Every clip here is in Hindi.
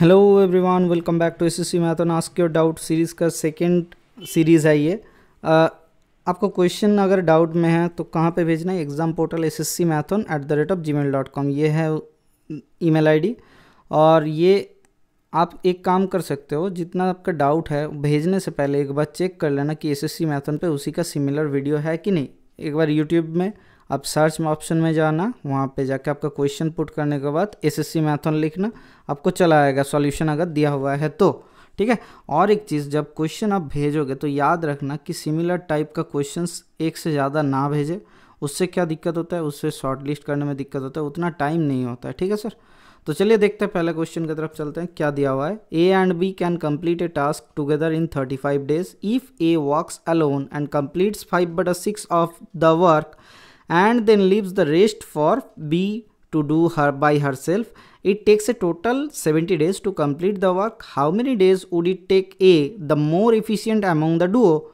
Hello everyone welcome back to S S C math ask your doubt series का सेकंड सीरीज़ है ये आपको क्वेश्चन अगर डाउट में है तो कहाँ पे भेजना है exam portal S S C mathan at the rate of G mail dot com ये है ईमेल आईडी और ये आप एक काम कर सकते हो जितना आपका डाउट है भेजने से पहले एक बार चेक कर लेना कि एस एस सी मैथन पर उसी का सिमिलर वीडियो है कि नहीं एक बार यूट्यूब में अब सर्च में ऑप्शन में जाना वहाँ पे जाके आपका क्वेश्चन पुट करने के बाद एस एस लिखना आपको चला आएगा सॉल्यूशन अगर दिया हुआ है तो ठीक है और एक चीज़ जब क्वेश्चन आप भेजोगे तो याद रखना कि सिमिलर टाइप का क्वेश्चन एक से ज़्यादा ना भेजें उससे क्या दिक्कत होता है उससे शॉर्ट लिस्ट करने में दिक्कत होता है उतना टाइम नहीं होता है ठीक है सर तो चलिए देखते हैं पहले क्वेश्चन की तरफ चलते हैं क्या दिया हुआ है A and B can complete a task together in 35 days if A works alone and completes five बट अ six of the work and then leaves the rest for B to do her by herself. It takes a total 70 days to complete the work. How many days would it take A, the more efficient among the duo?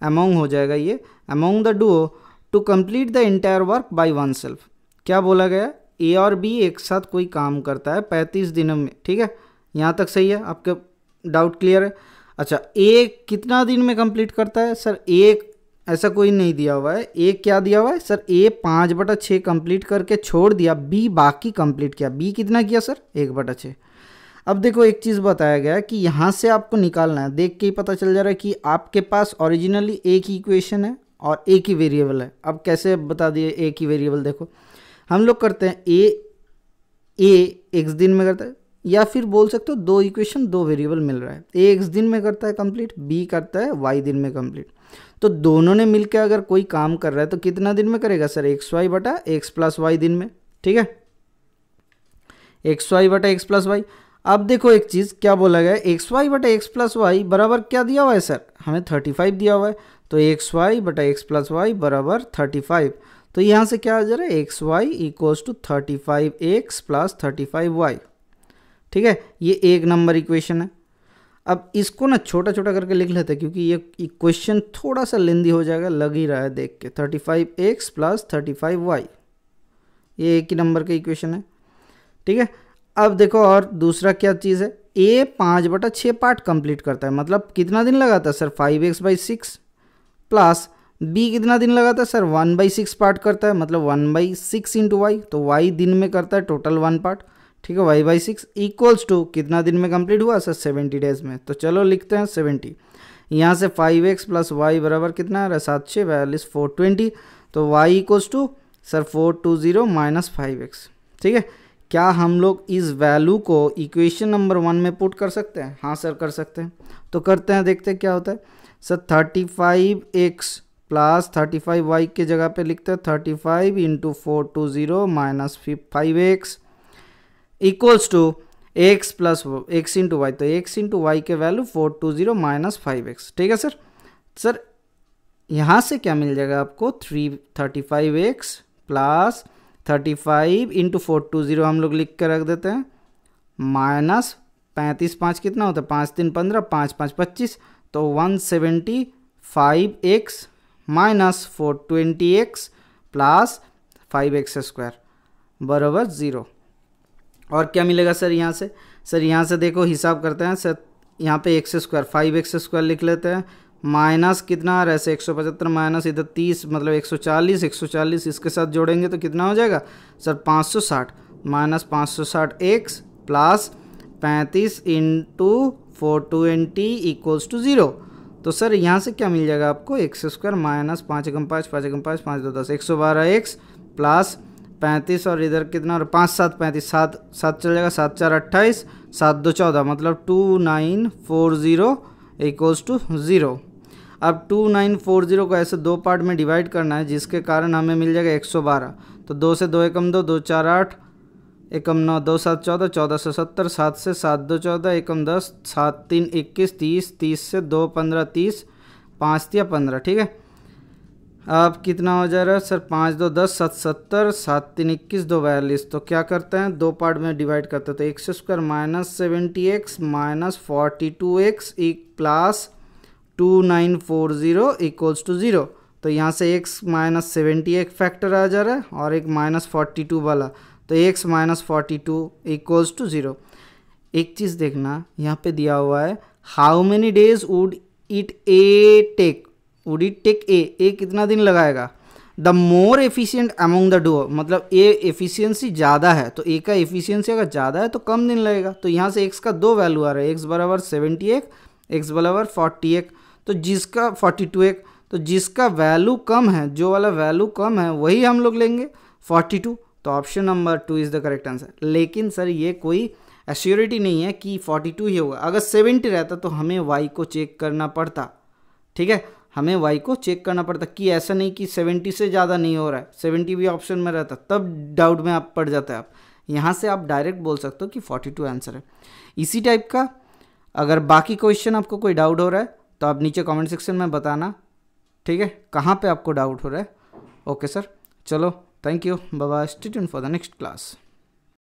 Among ho jayega ye, among the duo to complete the entire work by oneself. क्या बोला गया ए और बी एक साथ कोई काम करता है 35 दिनों में ठीक है यहाँ तक सही है आपके डाउट क्लियर है अच्छा ए कितना दिन में कंप्लीट करता है सर एक ऐसा कोई नहीं दिया हुआ है ए क्या दिया हुआ है सर ए पाँच बटा छः कम्प्लीट करके छोड़ दिया बी बाकी कंप्लीट किया बी कितना किया सर एक बटा छः अब देखो एक चीज़ बताया गया कि यहाँ से आपको निकालना है देख के ही पता चल जा रहा है कि आपके पास ओरिजिनली एक ही इक्वेशन है और एक ही वेरिएबल है अब कैसे बता दिए एक ही वेरिएबल देखो हम लोग करते हैं ए ए एक दिन में करता है या फिर बोल सकते हो दो इक्वेशन दो वेरिएबल मिल रहा है ए एक दिन में करता है कंप्लीट बी करता है वाई दिन में कंप्लीट तो दोनों ने मिलकर अगर कोई काम कर रहा है तो कितना दिन में करेगा सर एक्स वाई बटा एक्स प्लस वाई दिन में ठीक है एक्स वाई बटा एक्स प्लस वाई अब देखो एक चीज़ क्या बोला गया एक्स वाई बटा एक्स प्लस वाई बराबर क्या दिया हुआ है सर हमें थर्टी फाइव दिया हुआ है तो एक्स वाई बटा एक्स प्लस वाई बराबर थर्टी फाइव तो यहाँ से क्या आ जा रहा है X Y equals to thirty five X plus thirty five Y ठीक है ये एक नंबर इक्वेशन है अब इसको ना छोटा छोटा करके लिख लेते हैं क्योंकि ये क्वेश्चन थोड़ा सा लेंदी हो जाएगा लग ही रहा है देख के thirty five X plus thirty five Y ये एक ही नंबर का इक्वेशन है ठीक है अब देखो और दूसरा क्या चीज़ है ए पाँच बटा छः पार्ट कंप्लीट करता है मतलब कितना दिन लगाता है sir five X by six plus B कितना दिन लगाता है sir one by six part करता है मतलब one by six into Y तो वाई दिन में करता है टोटल वन पार्ट ठीक है Y by six equals to कितना दिन में कंप्लीट हुआ सर सेवेंटी डेज में तो चलो लिखते हैं सेवेंटी यहाँ से फाइव एक्स प्लस वाई बराबर कितना आ रहा है सात छः बयालीस फोर ट्वेंटी तो Y equals to sir four two zero minus five X ठीक है क्या हम लोग इस वैल्यू को इक्वेशन नंबर वन में पुट कर सकते हैं हाँ सर कर सकते हैं तो करते हैं देखते हैं क्या होता है sir thirty five X plus thirty five Y के जगह पे लिखते हैं thirty five into four two zero minus five X equals to X plus X into Y तो एक्स इंटू वाई के value four two zero minus five X ठीक है सर सर यहाँ से क्या मिल जाएगा आपको three thirty five X plus thirty five into four two zero हम लोग लिख कर रख देते हैं माइनस पैंतीस पाँच कितना होता है पाँच तीन पंद्रह पाँच पाँच पच्चीस तो one seventy five X minus four twenty X plus five X square बराबर ज़ीरो और क्या मिलेगा सर यहाँ से सर यहाँ से देखो हिसाब करते हैं सर यहाँ पे X square five X square लिख लेते हैं माइनस कितना आ रहा है से एक सौ पचहत्तर माइनस इधर तीस मतलब एक सौ चालीस एक सौ चालीस इसके साथ जोड़ेंगे तो कितना हो जाएगा सर पाँच सौ साठ माइनस पाँच सौ साठ एक्स प्लस पैंतीस into four twenty equals to zero तो सर यहाँ से क्या मिल जाएगा आपको एक्स स्क्वायर माइनस पाँच एकम पाँच पाँच एकम पाँच पाँच दो दस एक सौ बारह एक्स प्लस पैंतीस और इधर कितना और पाँच सात पैंतीस सात सात चल जाएगा सात चार अट्ठाईस सात दो चौदह मतलब two nine four zero equals to zero अब टू नाइन फोर ज़ीरो को ऐसे दो पार्ट में डिवाइड करना है जिसके कारण हमें मिल जाएगा एक सौ बारह तो दो से दो एकम दो दो चार आठ एकम नौ दो सात चौदह चौदह सौ सत्तर सात से सात दो चौदह एकम दस सात तीन इक्कीस तीस तीस से दो पंद्रह तीस पाँच या पंद्रह ठीक है आप कितना हो जा रहा है सर पाँच दो दस सत सत्तर सात तीन इक्कीस दो बयालीस तो क्या करते हैं दो पार्ट में डिवाइड करते हैं तो X square minus seventy X minus forty two X एक plus two nine four zero equals to zero तो यहाँ से एक्स माइनस सेवेंटी एक फैक्टर आ जा रहा है और एक माइनस फोर्टी टू वाला तो X minus forty two equals to zero एक चीज़ देखना यहाँ पे दिया हुआ है how many days would it a take would it take a a कितना दिन लगाएगा the more efficient among the two मतलब ए एफिशियंसी ज़्यादा है तो ए का एफिशियंसी अगर ज़्यादा है तो कम दिन लगेगा तो यहाँ से एक्स का दो वैल्यू आ रहा है एक्स बराबर सेवेंटी एक एक्स बराबर फोर्टी एक तो जिसका फोर्टी टू एक तो जिसका वैल्यू कम है जो वाला वैल्यू कम है वही हम लोग लेंगे फोर्टी टू तो option number two is the correct answer लेकिन सर ये कोई एश्योरिटी नहीं है कि फोर्टी टू ही होगा अगर सेवेंटी रहता तो हमें वाई को चेक करना पड़ता ठीक है हमें वाई को चेक करना पड़ता कि ऐसा नहीं कि सेवेंटी से ज़्यादा नहीं हो रहा है सेवेंटी भी ऑप्शन में रहता तब डाउट में आप पड़ जाते हैं आप यहाँ से आप डायरेक्ट बोल सकते हो कि फोर्टी टू आंसर है इसी टाइप का अगर बाकी क्वेश्चन आपको कोई डाउट हो रहा है तो आप नीचे कमेंट सेक्शन में बताना ठीक है कहाँ पे आपको डाउट हो रहा है ओके सर चलो थैंक यू बाबा state for the next class